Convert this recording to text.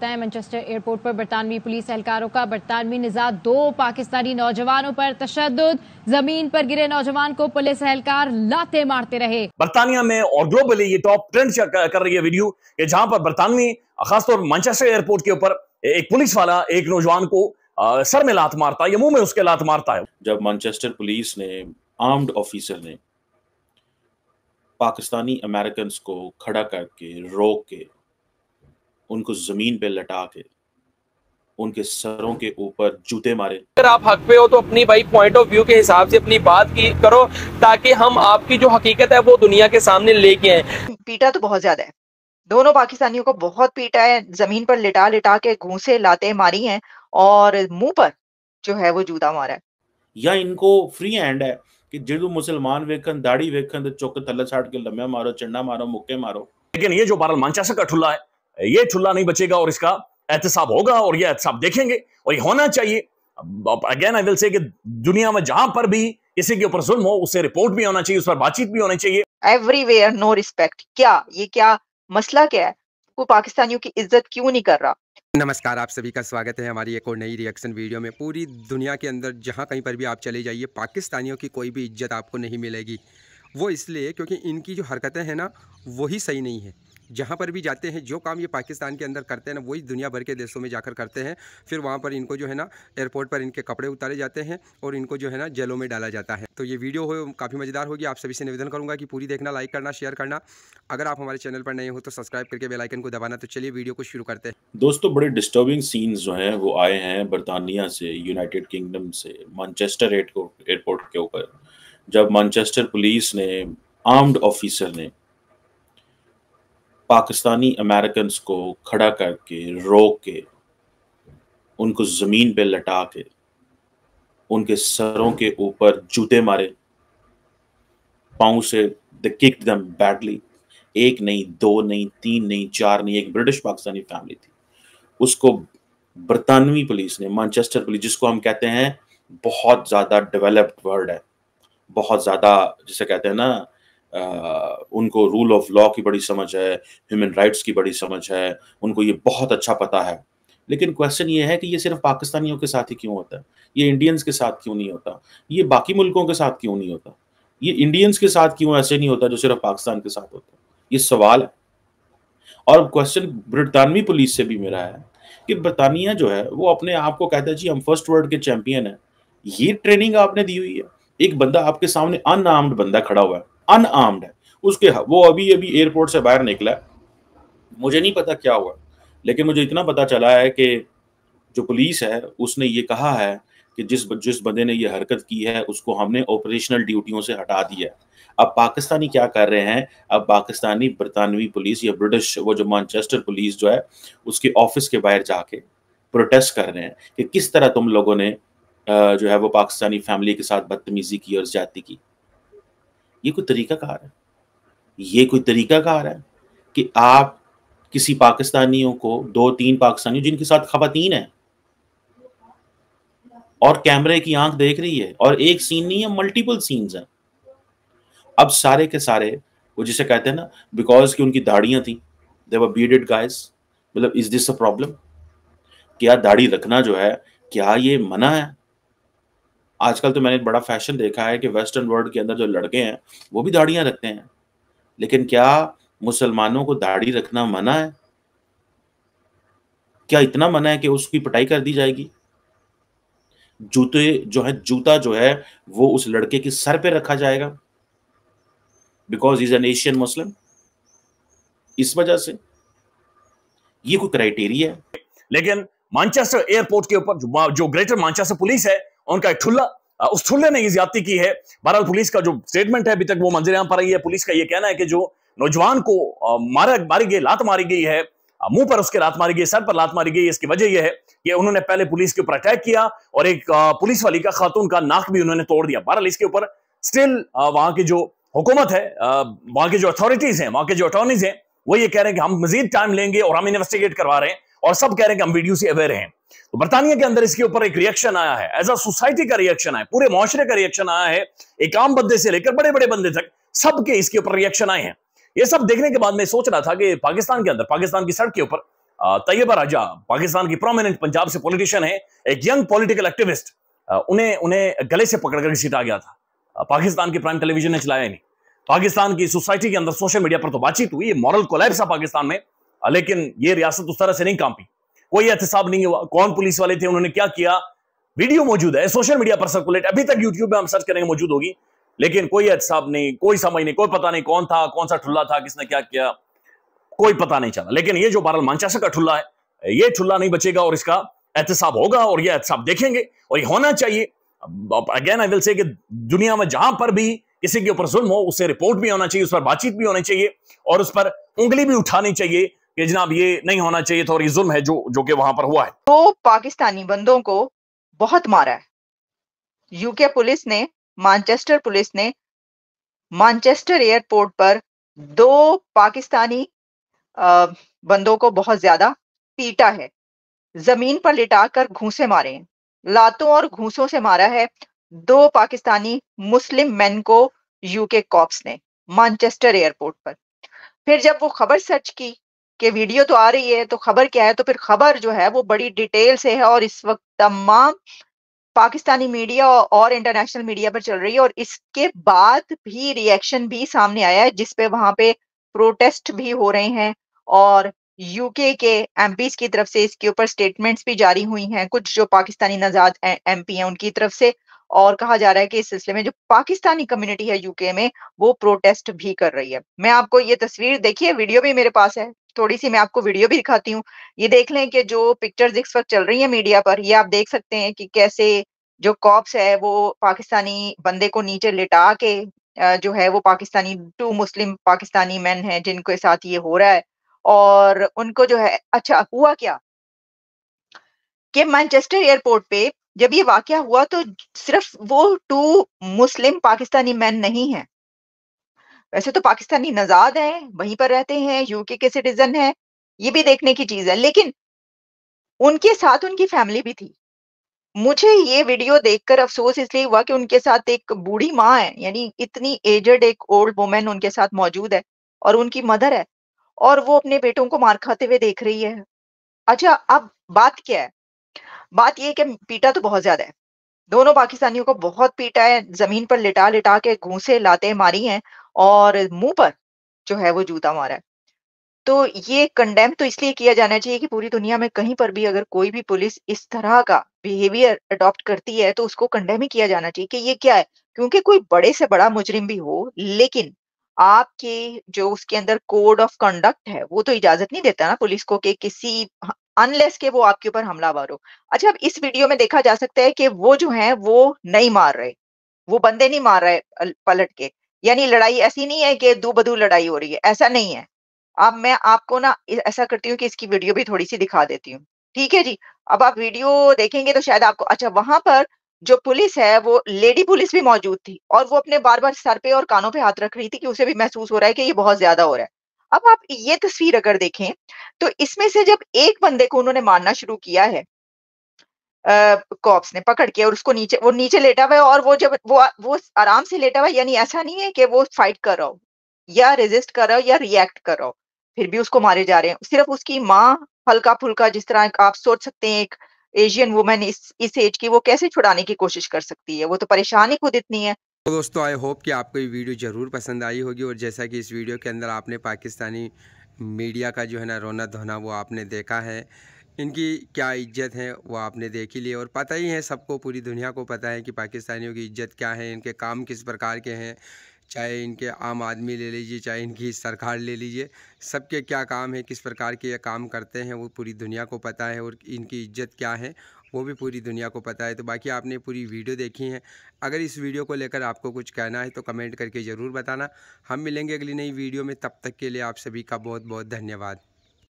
बताया Manchester airport पर बरतानवी police एहलकारों का बरतानवी निजात दो पाकिस्तानी नौजवानों पर तशद जमीन पर गिरे नौजवान को पुलिस एहलकार लाते मारते रहे बरतानिया में और ग्लोबली ये टॉप ट्रेंड कर रही है वीडियो जहां पर बरतानवी खासतौर मैनचेस्टर एयरपोर्ट के ऊपर एक पुलिस वाला एक नौजवान को सर में लात मारता है या मुंह में उसके लात मारता है जब मैनचेस्टर पुलिस ने आर्म्ड ऑफिसर ने पाकिस्तानी अमेरिकन को खड़ा करके रोक के उनको जमीन पे लटा के उनके सरों के ऊपर जूते मारे अगर आप हक पे हो तो अपनी भाई पॉइंट ऑफ व्यू के हिसाब से अपनी बात की करो ताकि हम आपकी जो हकीकत है वो दुनिया के सामने लेके आए पीटा तो बहुत ज्यादा है दोनों पाकिस्तानियों को बहुत पीटा है जमीन पर लिटा लिटा के घूसे लाते मारी हैं और मुंह पर जो है वो जूता मारा है या इनको फ्री हैंड है कि जो मुसलमान वेखन दाढ़ी वेखन तो चुक थले छाड़ के लम्बे मारो चंडा मारो मुक्के मारो लेकिन ये जो बारल मानचा से कठुला है ये ठुल्ला नहीं बचेगा और इसका एहतसाब होगा और ये एहतसाब देखेंगे और ये होना चाहिए अगेन आई विल से कि दुनिया में जहां पर भी किसी के ऊपर जुल्म हो उससे रिपोर्ट भी होना चाहिए उस पर बातचीत भी होनी चाहिए एवरीवेयर नो रिस्पेक्ट क्या ये क्या मसला क्या है वो पाकिस्तानियों की इज्जत क्यों नहीं कर रहा नमस्कार आप सभी का स्वागत है हमारी एक और नई रिएक्शन वीडियो में पूरी दुनिया के अंदर जहाँ कहीं पर भी आप चले जाइए पाकिस्तानियों की कोई भी इज्जत आपको नहीं मिलेगी वो इसलिए क्योंकि इनकी जो हरकतें हैं ना वही सही नहीं है जहाँ पर भी जाते हैं जो काम ये पाकिस्तान के अंदर करते हैं ना वही दुनिया भर के देशों में जाकर करते हैं फिर वहाँ पर इनको जो है ना एयरपोर्ट पर इनके कपड़े उतारे जाते हैं और इनको जो है ना जेलों में डाला जाता है तो ये वीडियो हो काफ़ी मज़ेदार होगी आप सभी से निवेदन करूँगा कि पूरी देखना लाइक करना शेयर करना अगर आप हमारे चैनल पर नहीं हो तो सब्सक्राइब करके बेलाइकन को दबाना तो चलिए वीडियो को शुरू करते हैं दोस्तों बड़े डिस्टर्बिंग सीन्स जो हैं वो आए हैं बरतानिया से यूनाइटेड किंगडम से मानचेस्टर एयरपोर्ट के ऊपर जब मानचेस्टर पुलिस ने आर्म्ड ऑफिसर ने पाकिस्तानी अमेरिकन को खड़ा करके रोक के उनको ज़मीन पे लटा के उनके सरों के ऊपर जूते मारे पाँव से द किक दम बैडली एक नहीं दो नहीं तीन नहीं चार नहीं एक ब्रिटिश पाकिस्तानी फैमिली थी उसको बरतानवी पुलिस ने मानचेस्टर पुलिस जिसको हम कहते हैं बहुत ज़्यादा डेवलप्ड वर्ल्ड है बहुत ज़्यादा जिसे कहते हैं ना उनको रूल ऑफ लॉ की बड़ी समझ है ह्यूमन राइट्स की बड़ी समझ है उनको ये बहुत अच्छा पता है लेकिन क्वेश्चन ये है कि ये सिर्फ पाकिस्तानियों के साथ ही क्यों होता है ये इंडियंस के साथ क्यों नहीं होता ये बाकी मुल्कों के साथ क्यों नहीं होता ये इंडियंस के साथ क्यों ऐसे नहीं होता जो सिर्फ पाकिस्तान के साथ होता ये सवाल है और क्वेश्चन ब्रिटानवी पुलिस से भी मेरा है कि बरतानिया जो है वो अपने आप को कहता है जी हम फर्स्ट वर्ल्ड के चैंपियन है ये ट्रेनिंग आपने दी हुई है एक बंदा आपके सामने अनआर्म्ड बंदा खड़ा हुआ है अनआर्म्ड है उसके वो अभी अभी एयरपोर्ट से बाहर निकला मुझे नहीं पता क्या हुआ लेकिन मुझे इतना पता चला है कि जो पुलिस है उसने ये कहा है कि जिस जिस बंदे ने ये हरकत की है उसको हमने ऑपरेशनल ड्यूटियों से हटा दिया अब पाकिस्तानी क्या कर रहे हैं अब पाकिस्तानी बरतानवी पुलिस या ब्रिटिश वो जो मानचेस्टर पुलिस जो है उसके ऑफिस के बाहर जाके प्रोटेस्ट कर रहे हैं कि किस तरह तुम लोगों ने जो है वो पाकिस्तानी फैमिली के साथ बदतमीजी की और ज्यादा की ये कोई तरीका कार है ये कोई तरीका कार है कि आप किसी पाकिस्तानियों को दो तीन पाकिस्तानियों जिनके साथ खातन है और कैमरे की आंख देख रही है और एक सीन नहीं है मल्टीपल सीन्स हैं अब सारे के सारे वो जिसे कहते हैं ना बिकॉज कि उनकी दाढ़ियां थी देवर बीडेड गाइस मतलब इज दिस अ प्रॉब्लम क्या दाढ़ी रखना जो है क्या ये मना है आजकल तो मैंने बड़ा फैशन देखा है कि वेस्टर्न वर्ल्ड के अंदर जो लड़के हैं वो भी दाढ़ियां रखते हैं लेकिन क्या मुसलमानों को दाढ़ी रखना मना है क्या इतना मना है कि उसकी पिटाई कर दी जाएगी जूते जो है जूता जो है वो उस लड़के के सर पे रखा जाएगा because is an Asian Muslim इस वजह से ये कोई क्राइटेरिया है लेकिन मानचेस्टर एयरपोर्ट के ऊपर जो, जो ग्रेटर मानचेस्टर पुलिस है उनका एक ठुल्ला उस ठुल्ले ने यह ज्यादा की है बहरहाल पुलिस का जो स्टेटमेंट है अभी तक वो मंजिल पर रही है पुलिस का यह कहना है कि जो नौजवान को मारा मारी गई लात मारी गई है मुंह पर उसके लात मारी गई सर पर लात मारी गई इसकी वजह यह है कि उन्होंने पहले पुलिस के ऊपर अटैक किया और एक पुलिस वाली का खातून का नाक भी उन्होंने तोड़ दिया बहरहाल इसके ऊपर स्टिल वहां की जो हुकूमत है वहां की जो अथॉरिटीज हैं वहां के जो अटॉर्नीज हैं वो ये कह रहे हैं कि हम मजीद टाइम लेंगे और हम इन्वेस्टिगेट करवा रहे हैं और सब कह रहे हैं कि हम वीडियो से अवेयर हैं तो बर्तानिया के अंदर इसके ऊपर एक रिएक्शन आया है एज अ सोसाइटी का रिएक्शन आया पूरे माशरे का रिएक्शन आया है एक आम बंदे से लेकर बड़े बड़े बंदे तक सबके इसके ऊपर रिएक्शन आए हैं ये सब देखने के बाद मैं सोच रहा था कि पाकिस्तान के अंदर पाकिस्तान की सड़क के ऊपर तैयबा राजा पाकिस्तान की प्रोमिनेंट पंजाब से पॉलिटिशियन है एक यंग पॉलिटिकल एक्टिविस्ट उन्हें उन्हें गले से पकड़कर सीटा गया था पाकिस्तान की प्राइम टेलीविजन ने चलाया नहीं पाकिस्तान की सोसाइटी के अंदर सोशल मीडिया पर तो बातचीत हुई मॉरल कोलैप्स था पाकिस्तान में लेकिन ये रियासत उस तरह से नहीं कांपी कोई एहतसाब नहीं हुआ कौन पुलिस वाले थे उन्होंने क्या किया वीडियो मौजूद है सोशल मीडिया पर सर्कुलेट अभी तक यूट्यूब में हम सर्च करेंगे मौजूद होगी लेकिन कोई एहतसाब नहीं कोई समझ नहीं कोई पता नहीं कौन था कौन सा ठुल्ला था किसने क्या किया कोई पता नहीं चला लेकिन ये जो बहरहाल मानचासा का ठुल्ला है ये ठुल्ला नहीं बचेगा और इसका एहतसाब होगा और ये एहतसाब देखेंगे और ये होना चाहिए अगेन आई विल से कि दुनिया में जहां पर भी किसी के ऊपर जुल्म हो उसे रिपोर्ट भी होना चाहिए उस पर बातचीत भी होनी चाहिए और उस पर उंगली भी उठानी चाहिए कि जनाब ये नहीं होना चाहिए था और ये जुल्म है जो जो कि वहां पर हुआ है तो पाकिस्तानी बंदों को बहुत मारा है यूके पुलिस ने मानचेस्टर पुलिस ने मानचेस्टर एयरपोर्ट पर दो पाकिस्तानी बंदों को बहुत ज्यादा पीटा है जमीन पर लिटाकर घूसे मारे हैं लातों और घूसों से मारा है दो पाकिस्तानी मुस्लिम मैन को यूके कॉप्स ने मानचेस्टर एयरपोर्ट पर फिर जब वो खबर सर्च की कि वीडियो तो आ रही है तो खबर क्या है तो फिर खबर जो है वो बड़ी डिटेल से है और इस वक्त तमाम पाकिस्तानी मीडिया और इंटरनेशनल मीडिया पर चल रही है और इसके बाद भी रिएक्शन भी सामने आया है जिसपे वहां पे प्रोटेस्ट भी हो रहे हैं और यूके के एम की तरफ से इसके ऊपर स्टेटमेंट्स भी जारी हुई हैं कुछ जो पाकिस्तानी नजाद पी हैं उनकी तरफ से और कहा जा रहा है कि इस सिलसिले में जो पाकिस्तानी कम्युनिटी है यूके में वो प्रोटेस्ट भी कर रही है मैं आपको ये तस्वीर देखिए वीडियो भी मेरे पास है थोड़ी सी मैं आपको वीडियो भी दिखाती हूँ ये देख लें कि जो पिक्चर्स इस वक्त चल रही है मीडिया पर ये आप देख सकते हैं कि कैसे जो कॉप्स है वो पाकिस्तानी बंदे को नीचे लिटा के जो है वो Pakistani two Muslim Pakistani man हैं जिनके साथ ये हो रहा है और उनको जो है अच्छा हुआ क्या कि मैनचेस्टर एयरपोर्ट पे जब ये वाक्य हुआ तो सिर्फ वो टू मुस्लिम पाकिस्तानी मैन नहीं है वैसे तो पाकिस्तानी नजाद हैं वहीं पर रहते हैं यूके के सिटीजन हैं ये भी देखने की चीज है लेकिन उनके साथ उनकी फैमिली भी थी मुझे ये वीडियो देखकर अफसोस इसलिए हुआ कि उनके साथ एक बूढ़ी माँ है यानी इतनी एजड एक ओल्ड वुमेन उनके साथ मौजूद है और उनकी मदर है और वो अपने बेटों को मार खाते हुए देख रही है अच्छा अब बात क्या है बात यह कि पीटा तो बहुत ज्यादा है दोनों पाकिस्तानियों को बहुत पीटा है जमीन पर लिटा लिटा के घूसे लाते मारी हैं और मुंह पर जो है वो जूता मारा है तो ये कंडेम तो इसलिए किया जाना चाहिए कि पूरी दुनिया में कहीं पर भी अगर कोई भी पुलिस इस तरह का बिहेवियर अडॉप्ट करती है तो उसको कंडेम ही किया जाना चाहिए कि ये क्या है क्योंकि कोई बड़े से बड़ा मुजरिम भी हो लेकिन आपके जो उसके अंदर कोड ऑफ कंडक्ट है वो तो इजाजत नहीं देता ना पुलिस को कि किसी अनलेस के वो आपके ऊपर हमलावर हो अच्छा अब इस वीडियो में देखा जा सकता है कि वो जो है वो नहीं मार रहे वो बंदे नहीं मार रहे पलट के यानी लड़ाई ऐसी नहीं है कि दो बदू लड़ाई हो रही है ऐसा नहीं है अब मैं आपको ना ऐसा करती हूँ कि इसकी वीडियो भी थोड़ी सी दिखा देती हूँ ठीक है जी अब आप वीडियो देखेंगे तो शायद आपको अच्छा वहां पर जो पुलिस है वो लेडी पुलिस भी मौजूद थी और वो अपने बार बार सर पे और कानों पे हाथ रख रही थी कि उसे भी महसूस हो रहा है कि ये बहुत ज्यादा हो रहा है अब आप ये तस्वीर अगर देखें तो इसमें से जब एक बंदे को उन्होंने मारना शुरू किया है कॉप्स ने पकड़ के और उसको नीचे वो नीचे लेटा हुआ है और वो जब वो वो आराम से लेटा हुआ यानी ऐसा नहीं है कि वो फाइट कर रहा हो या रेजिस्ट कर रहा हो या रिएक्ट कर रहा हो फिर भी उसको मारे जा रहे हैं सिर्फ उसकी माँ हल्का फुल्का जिस तरह आप सोच सकते हैं एक एशियन वुमेन इस इस एज की वो कैसे छुड़ाने की कोशिश कर सकती है वो तो परेशानी खुद इतनी है तो दोस्तों आई होप कि आपको ये वीडियो ज़रूर पसंद आई होगी और जैसा कि इस वीडियो के अंदर आपने पाकिस्तानी मीडिया का जो है ना रोना धोना वो आपने देखा है इनकी क्या इज्जत है वो आपने देख ही ली और पता ही है सबको पूरी दुनिया को पता है कि पाकिस्तानियों की इज्जत क्या है इनके काम किस प्रकार के हैं चाहे इनके आम आदमी ले लीजिए चाहे इनकी सरकार ले लीजिए सबके क्या काम है किस प्रकार के ये काम करते हैं वो पूरी दुनिया को पता है और इनकी इज्जत क्या है वो भी पूरी दुनिया को पता है तो बाकी आपने पूरी वीडियो देखी है अगर इस वीडियो को लेकर आपको कुछ कहना है तो कमेंट करके ज़रूर बताना हम मिलेंगे अगली नई वीडियो में तब तक के लिए आप सभी का बहुत बहुत धन्यवाद